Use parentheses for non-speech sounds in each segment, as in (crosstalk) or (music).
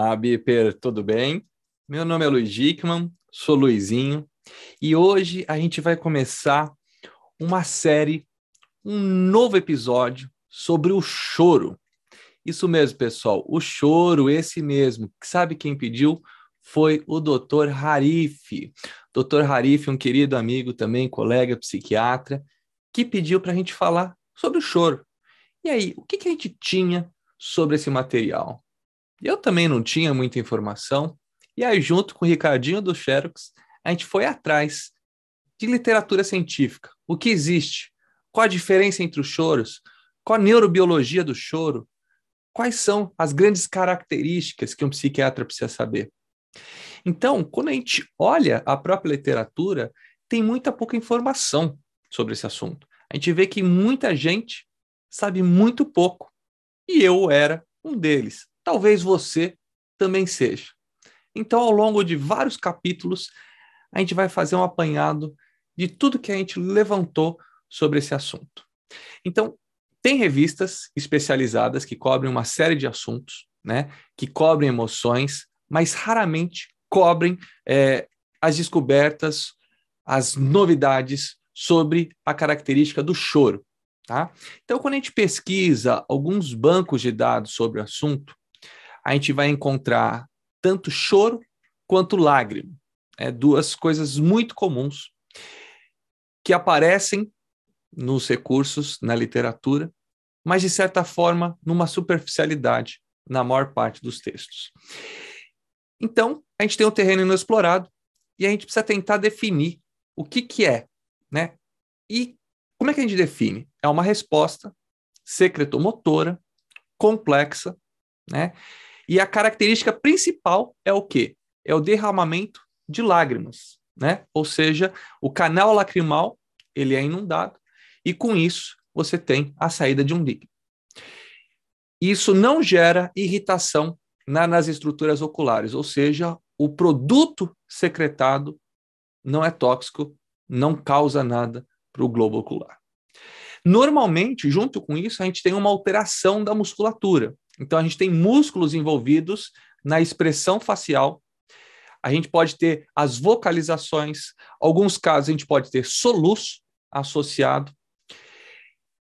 Olá, Biper, tudo bem? Meu nome é Luiz Dickman, sou Luizinho e hoje a gente vai começar uma série, um novo episódio sobre o choro. Isso mesmo, pessoal, o choro, esse mesmo. Sabe quem pediu? Foi o Dr. Harif. Dr. Harif, um querido amigo também, colega psiquiatra, que pediu para a gente falar sobre o choro. E aí, o que, que a gente tinha sobre esse material? Eu também não tinha muita informação, e aí, junto com o Ricardinho do Xerox, a gente foi atrás de literatura científica. O que existe? Qual a diferença entre os choros? Qual a neurobiologia do choro? Quais são as grandes características que um psiquiatra precisa saber? Então, quando a gente olha a própria literatura, tem muita pouca informação sobre esse assunto. A gente vê que muita gente sabe muito pouco, e eu era um deles. Talvez você também seja. Então, ao longo de vários capítulos, a gente vai fazer um apanhado de tudo que a gente levantou sobre esse assunto. Então, tem revistas especializadas que cobrem uma série de assuntos, né, que cobrem emoções, mas raramente cobrem é, as descobertas, as novidades sobre a característica do choro. Tá? Então, quando a gente pesquisa alguns bancos de dados sobre o assunto, a gente vai encontrar tanto choro quanto lágrima. É, duas coisas muito comuns que aparecem nos recursos, na literatura, mas de certa forma numa superficialidade na maior parte dos textos. Então, a gente tem um terreno inexplorado e a gente precisa tentar definir o que, que é, né? E como é que a gente define? É uma resposta secretomotora, complexa, né? E a característica principal é o quê? É o derramamento de lágrimas, né? Ou seja, o canal lacrimal, ele é inundado e com isso você tem a saída de um líquido. Isso não gera irritação na, nas estruturas oculares, ou seja, o produto secretado não é tóxico, não causa nada para o globo ocular. Normalmente, junto com isso, a gente tem uma alteração da musculatura. Então, a gente tem músculos envolvidos na expressão facial. A gente pode ter as vocalizações. Alguns casos, a gente pode ter soluço associado.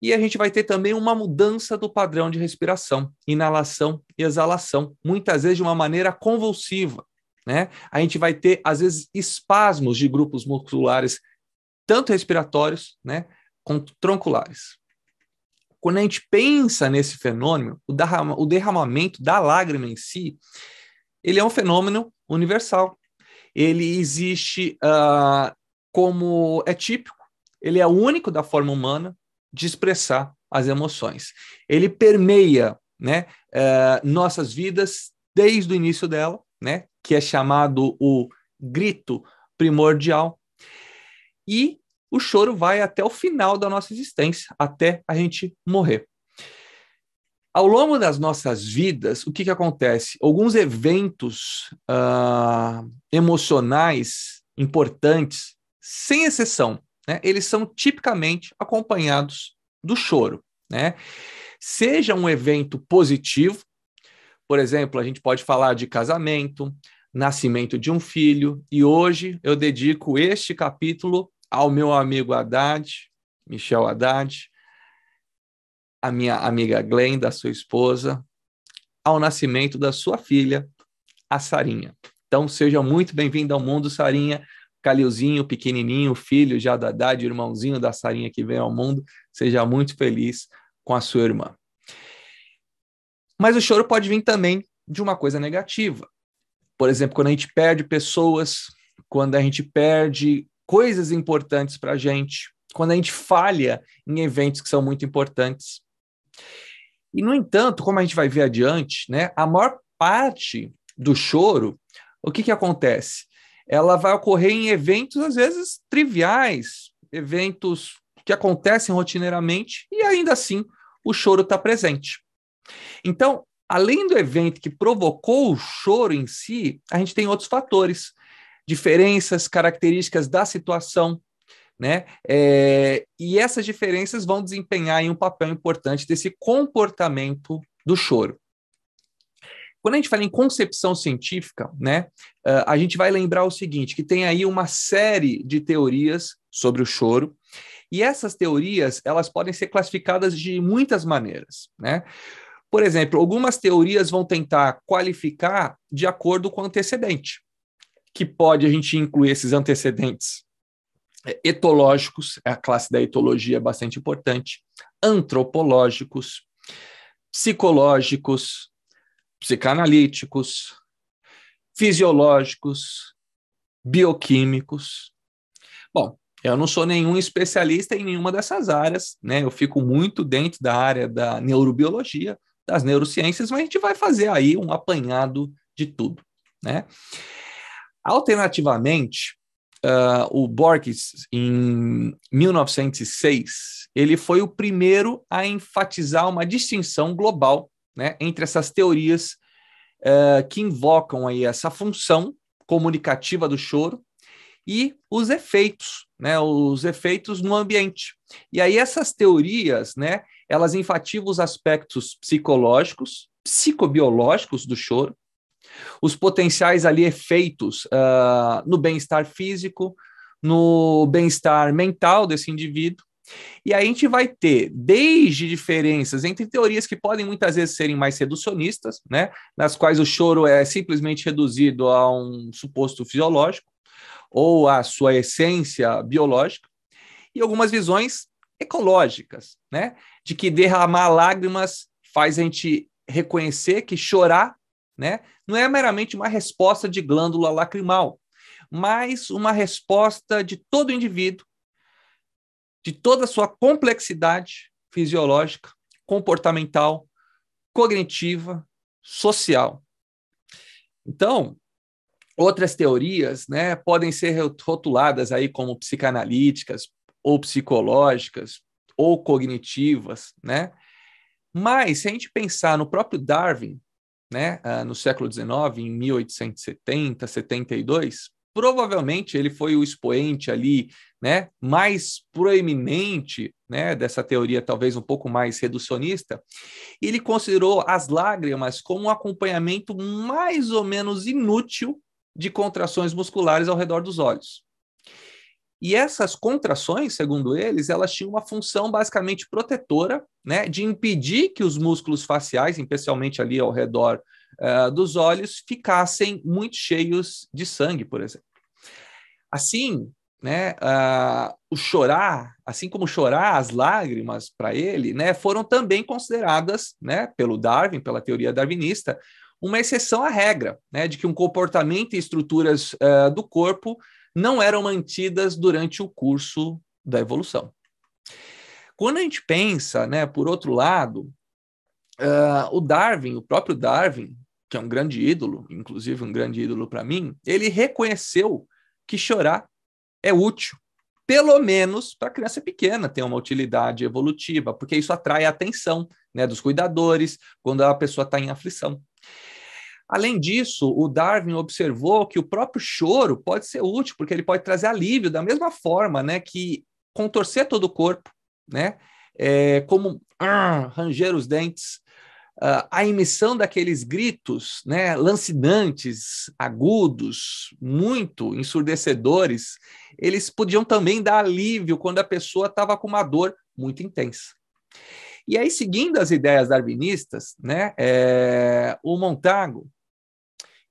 E a gente vai ter também uma mudança do padrão de respiração, inalação e exalação, muitas vezes de uma maneira convulsiva. Né? A gente vai ter, às vezes, espasmos de grupos musculares, tanto respiratórios né, quanto tronculares. Quando a gente pensa nesse fenômeno, o, derrama, o derramamento da lágrima em si, ele é um fenômeno universal. Ele existe uh, como é típico, ele é único da forma humana de expressar as emoções. Ele permeia né, uh, nossas vidas desde o início dela, né, que é chamado o grito primordial. E o choro vai até o final da nossa existência, até a gente morrer. Ao longo das nossas vidas, o que, que acontece? Alguns eventos uh, emocionais importantes, sem exceção, né, eles são tipicamente acompanhados do choro. Né? Seja um evento positivo, por exemplo, a gente pode falar de casamento, nascimento de um filho, e hoje eu dedico este capítulo ao meu amigo Haddad, Michel Haddad, à minha amiga Glenda, sua esposa, ao nascimento da sua filha, a Sarinha. Então, seja muito bem-vindo ao mundo, Sarinha. Calilzinho, pequenininho, filho já da Haddad, irmãozinho da Sarinha que vem ao mundo, seja muito feliz com a sua irmã. Mas o choro pode vir também de uma coisa negativa. Por exemplo, quando a gente perde pessoas, quando a gente perde coisas importantes para a gente, quando a gente falha em eventos que são muito importantes. E, no entanto, como a gente vai ver adiante, né, a maior parte do choro, o que, que acontece? Ela vai ocorrer em eventos, às vezes, triviais, eventos que acontecem rotineiramente, e ainda assim o choro está presente. Então, além do evento que provocou o choro em si, a gente tem outros fatores diferenças, características da situação, né? É, e essas diferenças vão desempenhar um papel importante desse comportamento do choro. Quando a gente fala em concepção científica, né, ah, a gente vai lembrar o seguinte, que tem aí uma série de teorias sobre o choro, e essas teorias, elas podem ser classificadas de muitas maneiras, né? Por exemplo, algumas teorias vão tentar qualificar de acordo com o antecedente que pode a gente incluir esses antecedentes é, etológicos, a classe da etologia é bastante importante, antropológicos, psicológicos, psicanalíticos, fisiológicos, bioquímicos. Bom, eu não sou nenhum especialista em nenhuma dessas áreas, né? Eu fico muito dentro da área da neurobiologia, das neurociências, mas a gente vai fazer aí um apanhado de tudo, né? Alternativamente, uh, o Borges, em 1906, ele foi o primeiro a enfatizar uma distinção global né, entre essas teorias uh, que invocam aí essa função comunicativa do choro e os efeitos, né, os efeitos no ambiente. E aí essas teorias, né, elas enfatizam os aspectos psicológicos, psicobiológicos do choro, os potenciais ali efeitos uh, no bem-estar físico, no bem-estar mental desse indivíduo. E aí a gente vai ter desde diferenças entre teorias que podem muitas vezes serem mais reducionistas, né, nas quais o choro é simplesmente reduzido a um suposto fisiológico ou a sua essência biológica, e algumas visões ecológicas, né, de que derramar lágrimas faz a gente reconhecer que chorar né? Não é meramente uma resposta de glândula lacrimal, mas uma resposta de todo indivíduo, de toda a sua complexidade fisiológica, comportamental, cognitiva, social. Então, outras teorias né, podem ser rotuladas aí como psicanalíticas ou psicológicas ou cognitivas, né? Mas se a gente pensar no próprio Darwin, né, ah, no século XIX, em 1870, 72, provavelmente ele foi o expoente ali, né, mais proeminente, né, dessa teoria talvez um pouco mais reducionista. Ele considerou as lágrimas como um acompanhamento mais ou menos inútil de contrações musculares ao redor dos olhos. E essas contrações, segundo eles, elas tinham uma função basicamente protetora, né, de impedir que os músculos faciais, especialmente ali ao redor uh, dos olhos, ficassem muito cheios de sangue, por exemplo. Assim, né, uh, o chorar, assim como chorar, as lágrimas para ele, né, foram também consideradas, né, pelo Darwin, pela teoria darwinista, uma exceção à regra, né, de que um comportamento e estruturas uh, do corpo não eram mantidas durante o curso da evolução. Quando a gente pensa, né, por outro lado, uh, o Darwin, o próprio Darwin, que é um grande ídolo, inclusive um grande ídolo para mim, ele reconheceu que chorar é útil, pelo menos para criança pequena, tem uma utilidade evolutiva, porque isso atrai a atenção né, dos cuidadores quando a pessoa está em aflição. Além disso, o Darwin observou que o próprio choro pode ser útil, porque ele pode trazer alívio da mesma forma, né, que contorcer todo o corpo, né, é, como uh, ranger os dentes, uh, a emissão daqueles gritos, né, lancinantes, agudos, muito ensurdecedores, eles podiam também dar alívio quando a pessoa estava com uma dor muito intensa. E aí, seguindo as ideias darwinistas, né, é, o Montago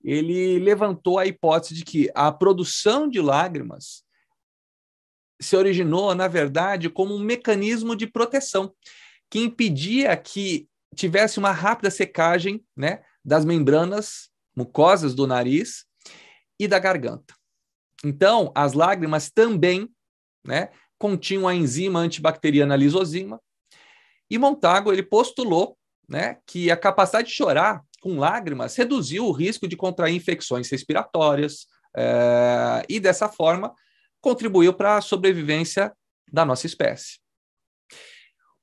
ele levantou a hipótese de que a produção de lágrimas se originou, na verdade, como um mecanismo de proteção que impedia que tivesse uma rápida secagem né, das membranas mucosas do nariz e da garganta. Então, as lágrimas também né, continham a enzima antibacteriana lisozima, e Montago ele postulou né, que a capacidade de chorar com lágrimas reduziu o risco de contrair infecções respiratórias é, e, dessa forma, contribuiu para a sobrevivência da nossa espécie.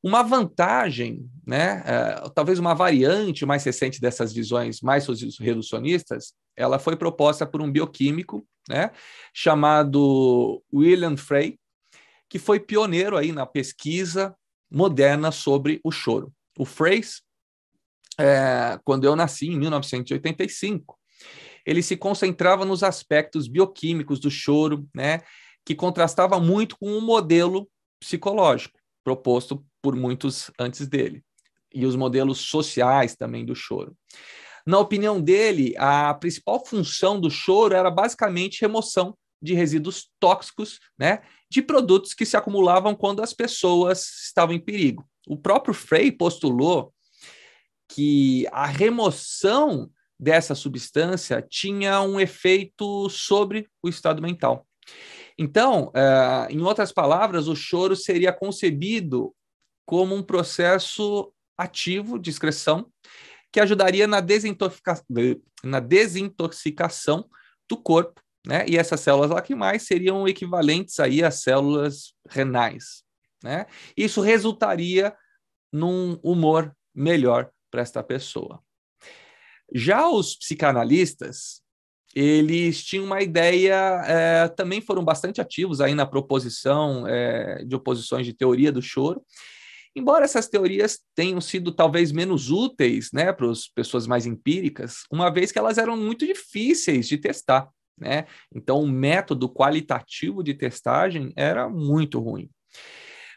Uma vantagem, né, é, talvez uma variante mais recente dessas visões mais reducionistas, ela foi proposta por um bioquímico né, chamado William Frey, que foi pioneiro aí na pesquisa moderna sobre o choro. O Freys, é, quando eu nasci, em 1985, ele se concentrava nos aspectos bioquímicos do choro, né, que contrastava muito com o modelo psicológico proposto por muitos antes dele, e os modelos sociais também do choro. Na opinião dele, a principal função do choro era basicamente remoção, de resíduos tóxicos, né, de produtos que se acumulavam quando as pessoas estavam em perigo. O próprio Frey postulou que a remoção dessa substância tinha um efeito sobre o estado mental. Então, uh, em outras palavras, o choro seria concebido como um processo ativo de excreção que ajudaria na, desintoxica... na desintoxicação do corpo né? E essas células lacrimais seriam equivalentes aí às células renais. Né? Isso resultaria num humor melhor para esta pessoa. Já os psicanalistas, eles tinham uma ideia, é, também foram bastante ativos aí na proposição é, de oposições de teoria do choro, Embora essas teorias tenham sido talvez menos úteis né, para as pessoas mais empíricas, uma vez que elas eram muito difíceis de testar né? Então, o método qualitativo de testagem era muito ruim.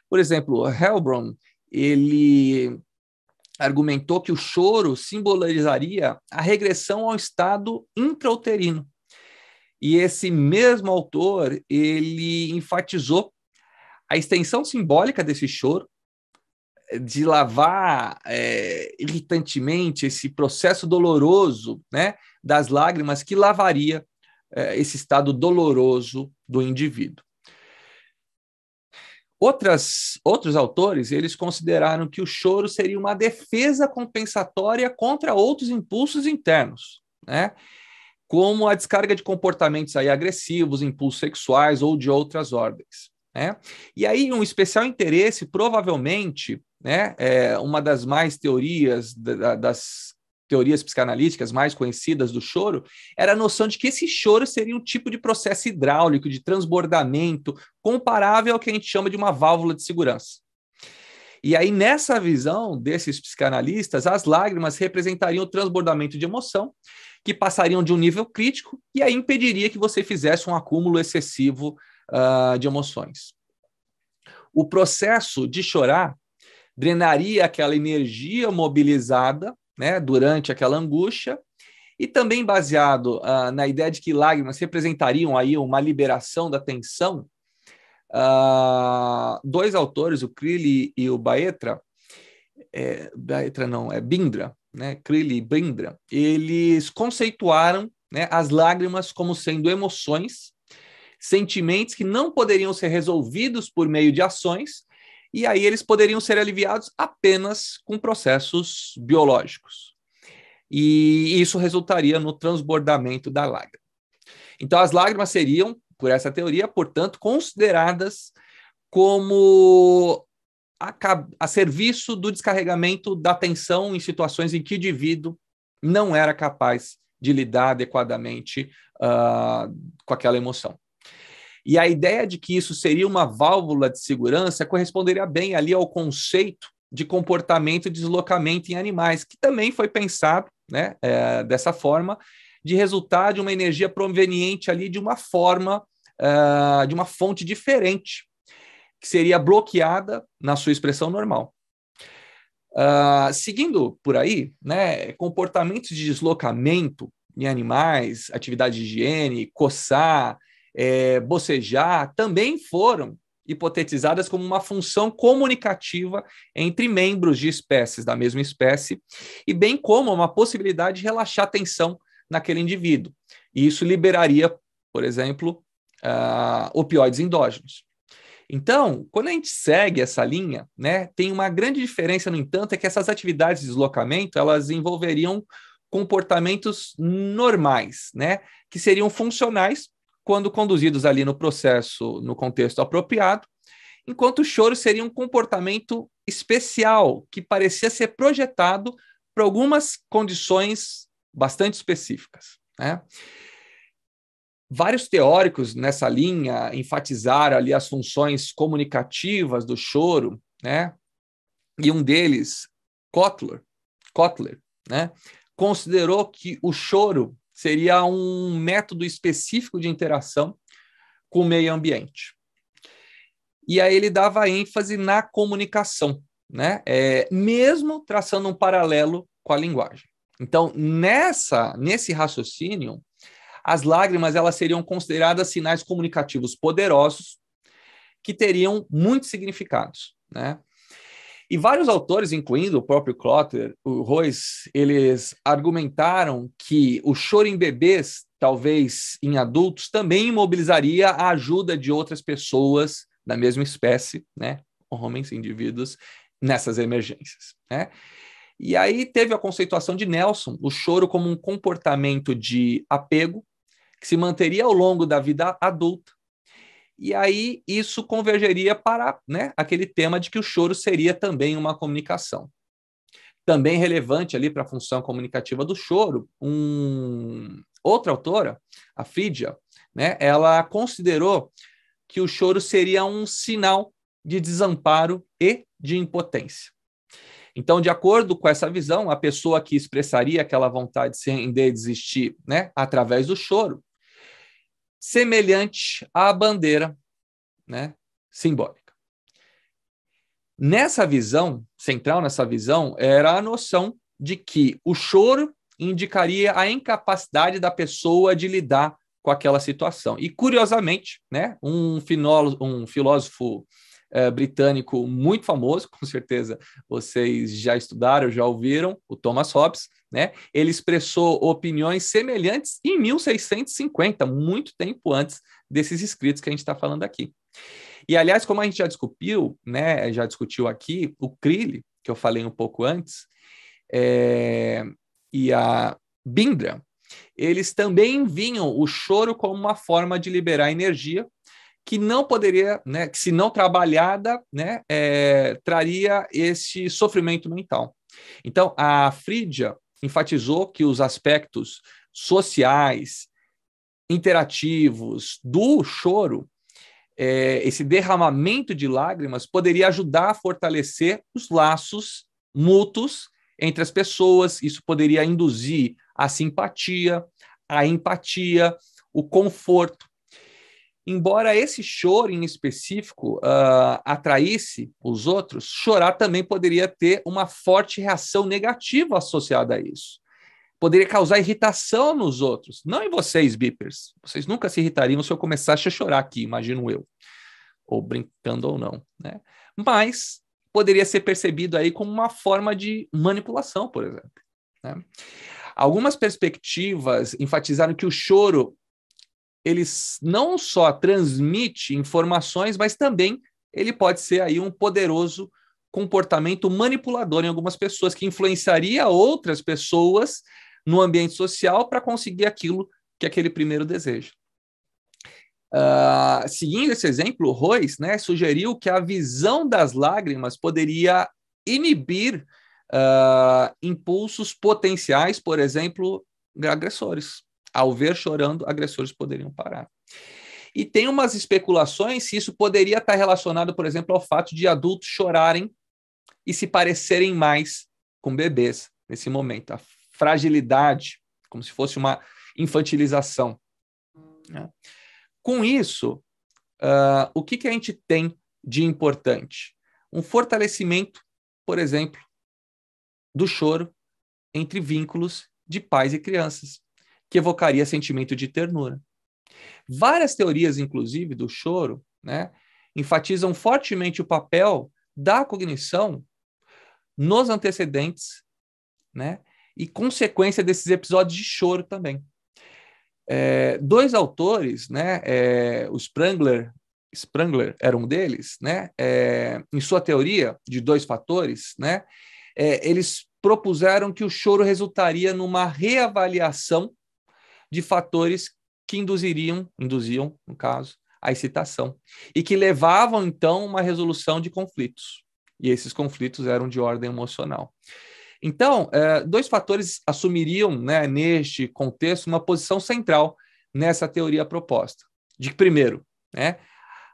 Por exemplo, Helbron, ele argumentou que o choro simbolizaria a regressão ao estado intrauterino. E esse mesmo autor, ele enfatizou a extensão simbólica desse choro, de lavar é, irritantemente esse processo doloroso né, das lágrimas que lavaria é, esse estado doloroso do indivíduo. Outras, outros autores eles consideraram que o choro seria uma defesa compensatória contra outros impulsos internos, né? como a descarga de comportamentos aí agressivos, impulsos sexuais ou de outras ordens. Né? E aí um especial interesse, provavelmente, né? é uma das mais teorias da, das teorias psicanalíticas mais conhecidas do choro, era a noção de que esse choro seria um tipo de processo hidráulico, de transbordamento, comparável ao que a gente chama de uma válvula de segurança. E aí, nessa visão desses psicanalistas, as lágrimas representariam o transbordamento de emoção, que passariam de um nível crítico e aí impediria que você fizesse um acúmulo excessivo uh, de emoções. O processo de chorar drenaria aquela energia mobilizada né, durante aquela angústia, e também baseado uh, na ideia de que lágrimas representariam aí uma liberação da tensão, uh, dois autores, o Crilly e o Baetra, é, Baetra não, é Bindra, né, Crilly e Bindra, eles conceituaram né, as lágrimas como sendo emoções, sentimentos que não poderiam ser resolvidos por meio de ações, e aí eles poderiam ser aliviados apenas com processos biológicos. E isso resultaria no transbordamento da lágrima. Então, as lágrimas seriam, por essa teoria, portanto, consideradas como a, a serviço do descarregamento da tensão em situações em que o indivíduo não era capaz de lidar adequadamente uh, com aquela emoção. E a ideia de que isso seria uma válvula de segurança corresponderia bem ali ao conceito de comportamento e deslocamento em animais, que também foi pensado né, é, dessa forma, de resultar de uma energia proveniente ali de uma forma, uh, de uma fonte diferente, que seria bloqueada na sua expressão normal. Uh, seguindo por aí, né, comportamentos de deslocamento em animais, atividade de higiene, coçar, é, bocejar, também foram hipotetizadas como uma função comunicativa entre membros de espécies da mesma espécie, e bem como uma possibilidade de relaxar a tensão naquele indivíduo. E isso liberaria, por exemplo, uh, opioides endógenos. Então, quando a gente segue essa linha, né, tem uma grande diferença, no entanto, é que essas atividades de deslocamento elas envolveriam comportamentos normais, né, que seriam funcionais quando conduzidos ali no processo, no contexto apropriado, enquanto o choro seria um comportamento especial que parecia ser projetado para algumas condições bastante específicas. Né? Vários teóricos nessa linha enfatizaram ali as funções comunicativas do choro, né? E um deles, Kotler, Kotler, né? considerou que o choro seria um método específico de interação com o meio ambiente. E aí ele dava ênfase na comunicação, né? É, mesmo traçando um paralelo com a linguagem. Então, nessa, nesse raciocínio, as lágrimas elas seriam consideradas sinais comunicativos poderosos que teriam muitos significados, né? E vários autores, incluindo o próprio Clotter, o Royce, eles argumentaram que o choro em bebês, talvez em adultos, também mobilizaria a ajuda de outras pessoas da mesma espécie, né? homens, indivíduos, nessas emergências. Né? E aí teve a conceituação de Nelson, o choro como um comportamento de apego que se manteria ao longo da vida adulta e aí isso convergeria para né, aquele tema de que o choro seria também uma comunicação. Também relevante ali para a função comunicativa do choro, um... outra autora, a Fidia, né, ela considerou que o choro seria um sinal de desamparo e de impotência. Então, de acordo com essa visão, a pessoa que expressaria aquela vontade de se render, e desistir, né, através do choro, semelhante à bandeira né, simbólica. Nessa visão, central nessa visão, era a noção de que o choro indicaria a incapacidade da pessoa de lidar com aquela situação. E, curiosamente, né, um, um filósofo eh, britânico muito famoso, (laughs) com certeza vocês já estudaram, já ouviram, o Thomas Hobbes, né? Ele expressou opiniões semelhantes em 1650, muito tempo antes desses escritos que a gente está falando aqui. E aliás, como a gente já discutiu, né, já discutiu aqui, o Crilly, que eu falei um pouco antes, é, e a Bindra, eles também vinham o choro como uma forma de liberar energia que não poderia, né, que se não trabalhada, né, é, traria esse sofrimento mental. Então, a Frídia enfatizou que os aspectos sociais, interativos do choro, é, esse derramamento de lágrimas, poderia ajudar a fortalecer os laços mútuos entre as pessoas, isso poderia induzir a simpatia, a empatia, o conforto embora esse choro em específico uh, atraísse os outros, chorar também poderia ter uma forte reação negativa associada a isso. Poderia causar irritação nos outros, não em vocês, beepers. Vocês nunca se irritariam se eu começasse a chorar aqui, imagino eu. Ou brincando ou não, né? Mas poderia ser percebido aí como uma forma de manipulação, por exemplo. Né? Algumas perspectivas enfatizaram que o choro ele não só transmite informações, mas também ele pode ser aí um poderoso comportamento manipulador em algumas pessoas que influenciaria outras pessoas no ambiente social para conseguir aquilo que aquele primeiro deseja. Uh, seguindo esse exemplo, Royce né, sugeriu que a visão das lágrimas poderia inibir uh, impulsos potenciais, por exemplo, agressores. Ao ver chorando, agressores poderiam parar. E tem umas especulações se isso poderia estar relacionado, por exemplo, ao fato de adultos chorarem e se parecerem mais com bebês nesse momento. A fragilidade, como se fosse uma infantilização. Né? Com isso, uh, o que, que a gente tem de importante? Um fortalecimento, por exemplo, do choro entre vínculos de pais e crianças que evocaria sentimento de ternura. Várias teorias, inclusive, do choro, né, enfatizam fortemente o papel da cognição nos antecedentes, né, e consequência desses episódios de choro também. É, dois autores, né, é, o Sprangler, Sprangler era um deles, né, é, em sua teoria de dois fatores, né, é, eles propuseram que o choro resultaria numa reavaliação de fatores que induziriam, induziam, no caso, a excitação, e que levavam, então, uma resolução de conflitos. E esses conflitos eram de ordem emocional. Então, é, dois fatores assumiriam, né, neste contexto, uma posição central nessa teoria proposta. De primeiro, né,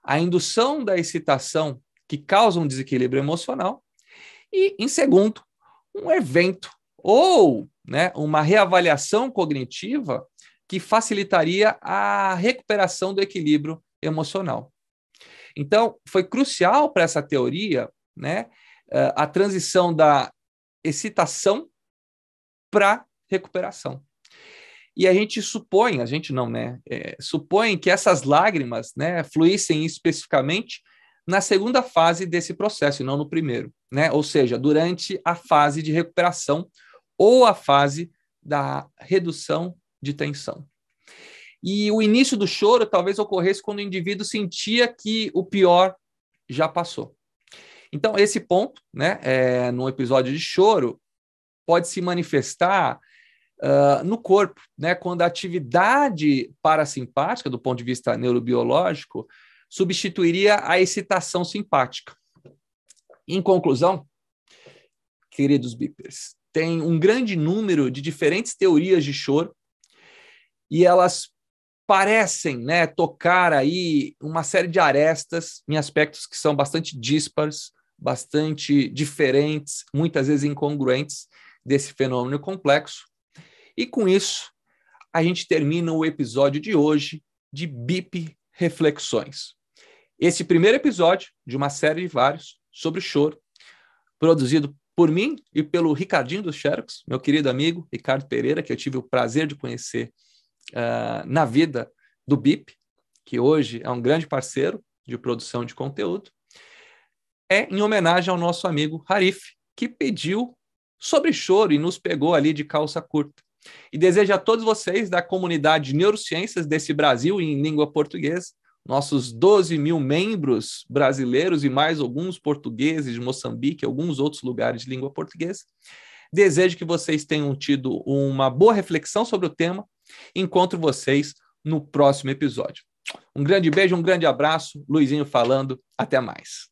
a indução da excitação que causa um desequilíbrio emocional, e, em segundo, um evento ou né, uma reavaliação cognitiva que facilitaria a recuperação do equilíbrio emocional. Então, foi crucial para essa teoria né, eh, a transição da excitação para recuperação. E a gente supõe, a gente não, né? É, supõe que essas lágrimas né, fluíssem especificamente na segunda fase desse processo, e não no primeiro, né? Ou seja, durante a fase de recuperação ou a fase da redução de tensão. E o início do choro talvez ocorresse quando o indivíduo sentia que o pior já passou. Então, esse ponto, né, é, num episódio de choro, pode se manifestar uh, no corpo, né, quando a atividade parasimpática, do ponto de vista neurobiológico, substituiria a excitação simpática. Em conclusão, queridos bipers, tem um grande número de diferentes teorias de choro e elas parecem né, tocar aí uma série de arestas em aspectos que são bastante díspares, bastante diferentes, muitas vezes incongruentes desse fenômeno complexo. E com isso, a gente termina o episódio de hoje de BIP Reflexões. Esse primeiro episódio de uma série de vários sobre choro, produzido por mim e pelo Ricardinho dos Xerox, meu querido amigo Ricardo Pereira, que eu tive o prazer de conhecer uh, na vida do BIP, que hoje é um grande parceiro de produção de conteúdo, é em homenagem ao nosso amigo Harif, que pediu sobre choro e nos pegou ali de calça curta. E desejo a todos vocês da comunidade de neurociências desse Brasil em língua portuguesa, nossos 12 mil membros brasileiros e mais alguns portugueses de Moçambique, alguns outros lugares de língua portuguesa. Desejo que vocês tenham tido uma boa reflexão sobre o tema, Encontro vocês no próximo episódio. Um grande beijo, um grande abraço. Luizinho falando. Até mais.